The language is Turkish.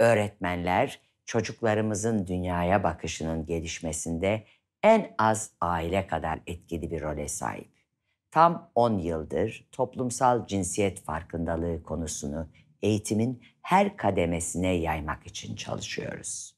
Öğretmenler çocuklarımızın dünyaya bakışının gelişmesinde en az aile kadar etkili bir role sahip. Tam 10 yıldır toplumsal cinsiyet farkındalığı konusunu eğitimin her kademesine yaymak için çalışıyoruz.